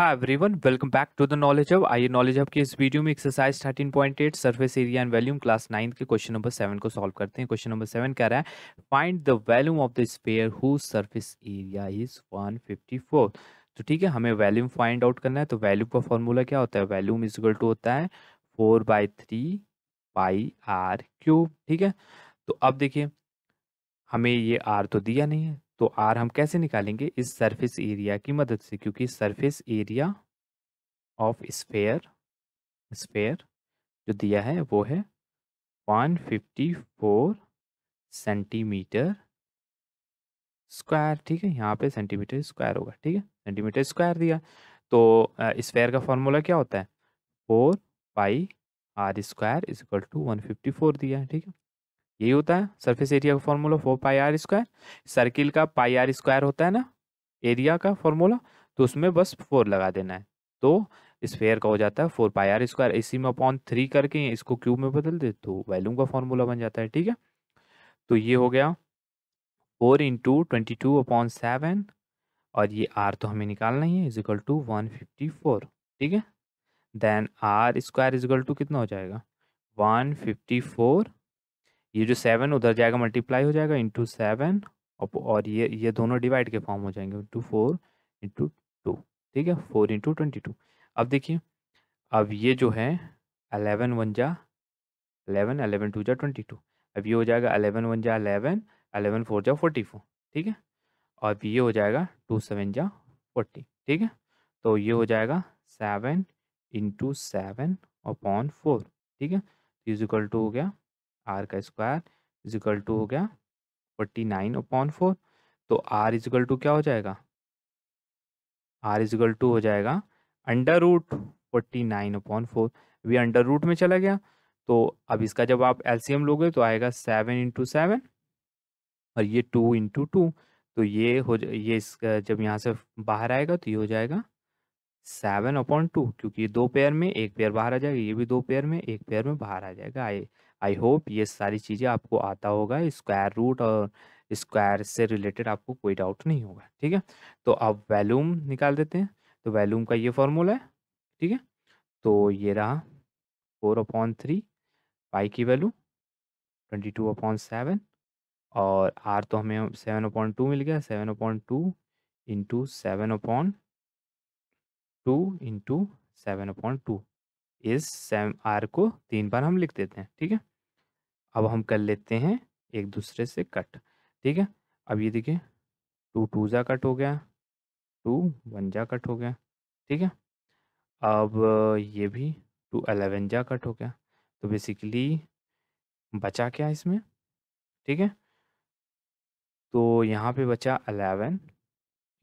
Hi everyone, welcome back to the knowledge of I knowledge of की इस video में exercise 13.8 surface area and volume class nine के question number seven को solve करते हैं question number seven कह रहा है find the volume of the sphere whose surface area is 154 तो ठीक है हमें वैल्यूम फाइंड आउट करना है तो वैल्यूम का फॉर्मूला क्या होता है वैल्यूम इज इक्वल टू होता है four by three pi r cube ठीक है तो अब देखिए हमें ये आर तो दिया नहीं है तो आर हम कैसे निकालेंगे इस सरफेस एरिया की मदद से क्योंकि surface area of sphere sphere जो दिया है वो है 154 सेंटीमीटर स्क्वायर ठीक है यहाँ पे सेंटीमीटर स्क्वायर होगा ठीक है सेंटीमीटर स्क्वायर दिया तो स्क्वायर का फॉर्मूला क्या होता है four pi r square is equal to one fifty four दिया है ठीक है यही होता है सरफेस एरिया का formula four pi r square circle का पाई आर स्क्वायर होता है ना एरिया का फॉर्मूला तो उसमें बस फोर लगा देना है तो स्फेयर का हो जाता है फोर पाई आर स्क्वायर इसी में अपॉन थ्री करके इसको क्यूब में बदल दे तो वैल्यूम का फॉर्मूला बन जाता है ठीक है तो ये हो गया four into twenty two upon seven और ये आर तो हमें निकालना ही है equal to one fifty four ठीक है then r square equal to कितना हो जाएगा वन फिफ्टी फोर ये जो सेवन उधर जाएगा मल्टीप्लाई हो जाएगा इंटू सेवन और ये ये दोनों डिवाइड के फॉर्म हो जाएंगे इंटू फोर इंटू टू ठीक है फोर इंटू ट्वेंटी टू अब देखिए अब ये जो है अलेवन वन जा अलेवन अलेवन टू जा ट्वेंटी टू अब ये हो जाएगा अलेवन वन जा अलेवन अलेवन फोर जा फोर्टी फोर ठीक है और ये हो जाएगा टू सेवन जा फोर्टी ठीक है तो ये हो जाएगा seven into seven upon four ठीक है इज इक्वल टू हो गया आर का स्क्वायर इजिकल टू हो हम्म। गया फोर्टी नाइन अपॉन फोर तो आर इजिकल टू क्या हो जाएगा आर इजिकल टू हो जाएगा under root forty nine upon four अभी अंडर रूट में चला गया तो अब इसका जब आप एलसीएम लोगे तो आएगा सेवन इंटू सेवन और ये टू इंटू टू तो ये हो ये इसका जब यहाँ से बाहर आएगा तो ये हो जाएगा सेवन अपॉन टू क्योंकि ये दो पेयर में एक पेयर बाहर आ जाएगा ये भी दो पेयर में एक पेयर में बाहर आ जाएगा आए आई होप ये सारी चीज़ें आपको आता होगा स्क्वायर रूट और स्क्वायर से रिलेटेड आपको कोई डाउट नहीं होगा ठीक है तो अब वैल्यूम निकाल देते हैं तो वैल्यूम का ये फॉर्मूला है ठीक है तो ये रहा फोर अपॉन थ्री पाई की value twenty two upon seven और आर तो हमें सेवन अपॉन टू मिल गया seven upon two into seven upon two into seven upon two इस सेम आर को तीन बार हम लिख देते हैं ठीक है अब हम कर लेते हैं एक दूसरे से कट ठीक है अब ये देखिए टू टू जा कट हो गया टू वन जा कट हो गया ठीक है अब ये भी टू अलेवन जा कट हो गया तो बेसिकली बचा क्या इसमें ठीक है तो यहाँ पे बचा eleven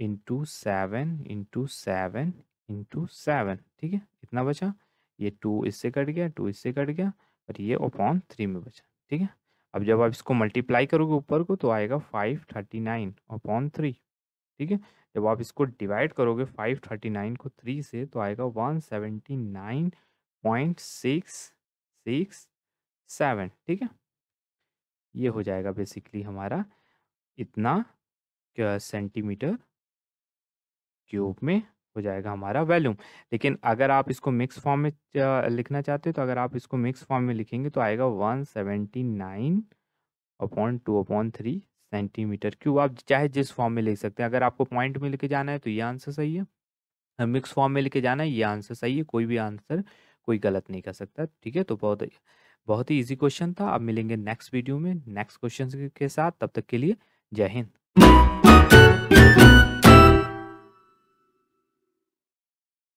into seven into seven into seven ठीक है इतना बचा ये टू इससे कट गया टू इससे कट गया और ये अपॉन हम्म। थ्री में बचा ठीक है अब जब हम्म। आप इसको मल्टीप्लाई करोगे ऊपर को तो आएगा five thirty nine upon three ठीक है जब आप इसको डिवाइड करोगे फाइव थर्टी नाइन को थ्री से तो आएगा one seventy nine point six six seven ठीक है ये हो जाएगा बेसिकली हमारा इतना सेंटीमीटर क्यूब में हो जाएगा हमारा वैल्यूम लेकिन अगर आप इसको मिक्स फॉर्म में लिखना चाहते हो तो अगर आप इसको मिक्स फॉर्म में लिखेंगे तो आएगा one seventy nine upon two upon three centimetre cube आप चाहे जिस फॉर्म में ले सकते हैं अगर आपको पॉइंट में लेके जाना है तो ये आंसर सही है मिक्स फॉर्म में लेके जाना है ये आंसर सही है कोई भी आंसर कोई गलत नहीं कर सकता ठीक है तो बहुत बहुत ही इजी क्वेश्चन था अब मिलेंगे नेक्स्ट वीडियो में नेक्स्ट क्वेश्चन के साथ तब तक के लिए जय हिंद